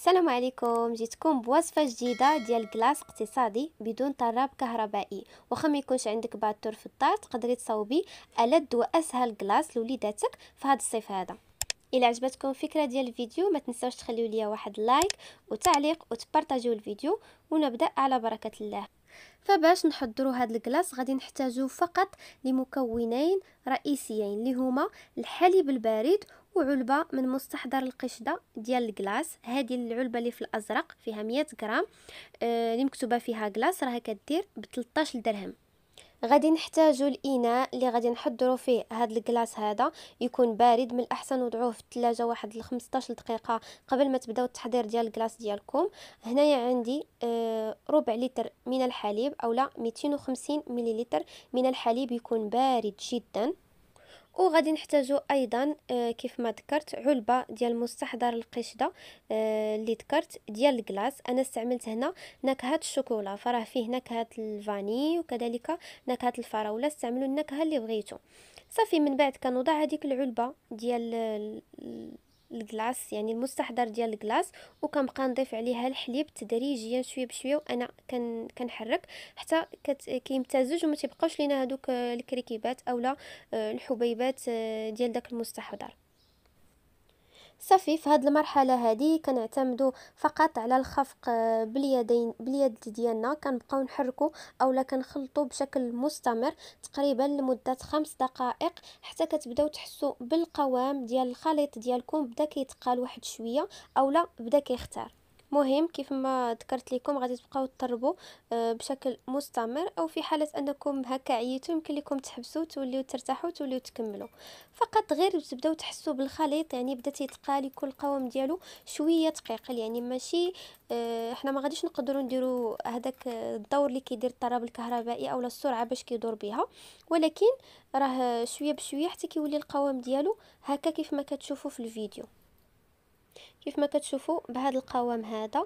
السلام عليكم جيتكم بوصفة جديدة ديال كلاس اقتصادي بدون طراب كهربائي واخا ما يكونش عندك باتور في الدار تقدري تصاوبي ألد وأسهل كلاس لوليداتك في هذا الصيف هذا الى عجبتكم الفكره ديال الفيديو ما تنسوش تخليو ليا واحد لايك وتعليق وتبارطاجيو الفيديو ونبدا على بركه الله فباش نحضروا هذا الكلاص غادي نحتاجو فقط لمكونين رئيسيين اللي هما الحليب البارد وعلبه من مستحضر القشده ديال الكلاص هذه العلبه اللي في الازرق فيها 100 غرام آه، اللي آه مكتوبه فيها كلاص راها كدير ب 13 درهم غادي نحتاجو الاناء اللي غادي نحضروا فيه هذا الكلاص هذا يكون بارد من الاحسن وضعوه في الثلاجه واحد ل 15 دقيقه قبل ما تبداو التحضير ديال الكلاص ديالكم هنايا عندي آه ربع لتر من الحليب اولا 250 مليلتر من الحليب يكون بارد جدا وغادي نحتاجو ايضا آه، كيف ما ذكرت علبه ديال مستحضر القشده آه، اللي ذكرت ديال الكلاص انا استعملت هنا نكهه الشوكولا فراه فيه نكهه الفاني وكذلك نكهه الفراوله استعملوا النكهه اللي بغيتو صافي من بعد كنوضع هذيك العلبه ديال الكلاص يعني المستحضر ديال الكلاص وكنبقى نضيف عليها الحليب تدريجيا شويه بشويه وانا كن كنحرك حتى كيمتزج وما تيبقاوش لينا هذوك الكريكيبات اولا آه، الحبيبات آه، ديال داك المستحضر صافي في هذه المرحله هذه كنعتمدوا فقط على الخفق آه، باليدين باليد ديالنا كنبقاو نحركوا اولا كنخلطوا بشكل مستمر تقريبا لمده خمس دقائق حتى كتبداو تحسوا بالقوام ديال الخليط ديالكم بدا كيتقال واحد شويه اولا بدا كيختار مهم كيف ما ذكرت لكم غادي تبقاو تطربوا آه، بشكل مستمر او في حاله انكم هكا عييتوا يمكن لكم تحبسوا توليو ترتاحوا توليو تكملوا فقط غير تبداو تحسوا بالخليط يعني بدا تيتقال كل القوام ديالو شويه تقيقل يعني ماشي احنا آه، ما غاديش نقدروا نديروا هذاك الدور اللي كيدير الطراب الكهربائي اولا السرعه باش كيدور بها ولكن راه شويه بشويه حتى كيولي القوام ديالو هكا كيف ما كتشوفوا في الفيديو كيف ما كتشوفوا بهذا القوام هذا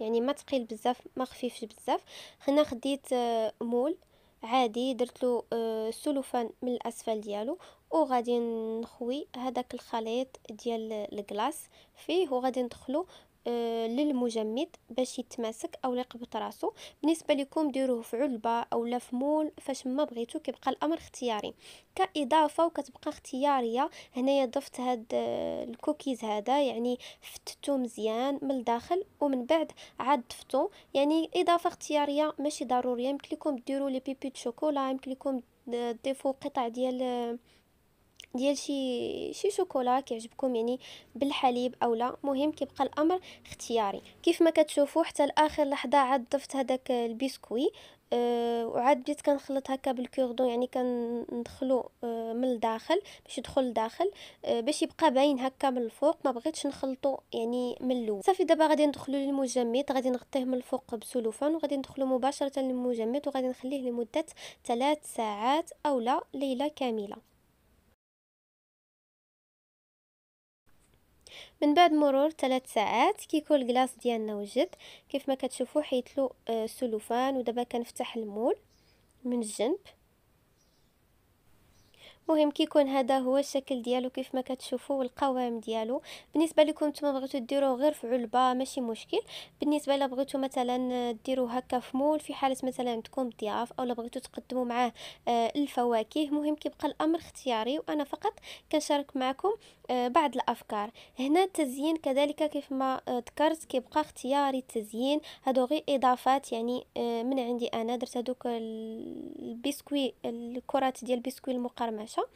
يعني ما تقيل بزاف ما خفيفش بزاف هنا خديت آه، مول عادي درت له آه، سلوفان من الاسفل ديالو وغادي نخوي هذاك الخليط ديال الكلاص فيه وغادي ندخلو آه، للمجمد باش يتماسك او يقبط راسو بالنسبه لكم ديروه في علبه او لا في مول فاش ما بغيتو كيبقى الامر اختياري كاضافه وكتبقى اختياريه هنايا ضفت هاد آه، الكوكيز هذا يعني فتتو مزيان من الداخل ومن بعد عاد ضفتو يعني اضافه اختياريه ماشي ضروريه يمكن لكم ديروا لي بيبي شوكولا يمكن لكم تضيفوا آه، قطع ديال ديال شي شي شوكولا كيعجبكم يعني بالحليب او لا مهم كيبقى الامر اختياري كيف ما كتشوفوا حتى لاخر لحظه عاد ضفت هذاك البسكوي أه وعاد بديت كنخلط هكا بالكوردون يعني كندخلو أه من الداخل باش يدخل لداخل أه باش يبقى باين هكا من الفوق ما بغيتش نخلطو يعني من الاول صافي دابا غادي ندخلو للمجمد غادي نغطيه من الفوق بسلوفان وغادي ندخلو مباشره للمجمد وغادي نخليه لمده ثلاث ساعات اولا ليله كامله من بعد مرور ثلاث ساعات كيكون الكلاص ديالنا وجد كيف ما كتشوفوا له آه، السلوفان ودابا كنفتح المول من الجنب مهم كيكون هذا هو الشكل ديالو كيف ما كتشوفوا والقوام ديالو بالنسبه لكم نتوما بغيتو ديروه غير في علبه ماشي مشكل بالنسبه الا بغيتو مثلا آه، ديروه هكا في مول في حاله مثلا عندكم ضياف او لا بغيتو تقدموا معاه آه، الفواكه مهم كيبقى الامر اختياري وانا فقط كنشارك معكم آه، بعض الافكار هنا التزيين كذلك كيف ما آه، ذكرت كيبقى اختياري التزيين هادو غير اضافات يعني آه، من عندي انا درت هادوك البسكوي الكرات ديال البسكوي المقرمشه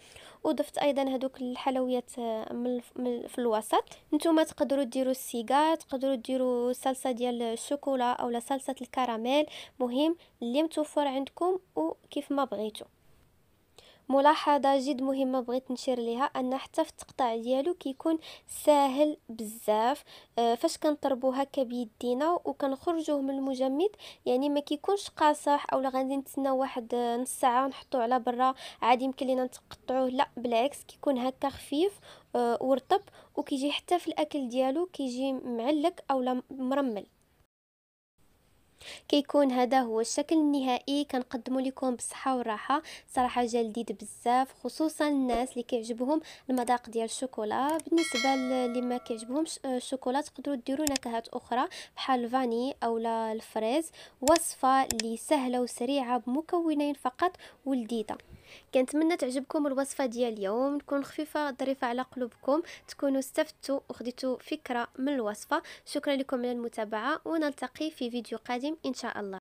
وضفت ايضا هادوك الحلويات من في الوسط نتوما تقدروا ديروا السيغا تقدروا ديروا صلصه ديال الشوكولا اولا صلصه الكراميل مهم اللي متوفر عندكم وكيف ما بغيتو ملاحظه جد مهمه بغيت نشير ليها ان حتى في التقطاع ديالو كيكون ساهل بزاف آه، فاش كنطربو هكا بيدينا وكنخرجوه من المجمد يعني ما كيكونش قاصح اولا غادي نتسنى واحد آه، نص ساعه ونحطوه على برا عادي يمكن لينا نتقطعوه لا بالعكس كيكون هكا خفيف آه، ورطب وكيجي حتى في الاكل ديالو كيجي معلك اولا مرمل كيكون هذا هو الشكل النهائي كنقدمه لكم بالصحه والراحه صراحه جا لذيذ بزاف خصوصا الناس اللي كيعجبهم المذاق ديال الشوكولا بالنسبه اللي ما كيعجبهمش الشوكولا تقدروا ديروا نكهات اخرى بحال الفاني اولا الفريز وصفه اللي سهله وسريعه بمكونين فقط ولذيذه كنتمنى تعجبكم الوصفه ديال اليوم تكون خفيفه ظريفه على قلوبكم تكونوا استفدتوا وخديتوا فكره من الوصفه شكرا لكم على المتابعه ونلتقي في فيديو قادم ان شاء الله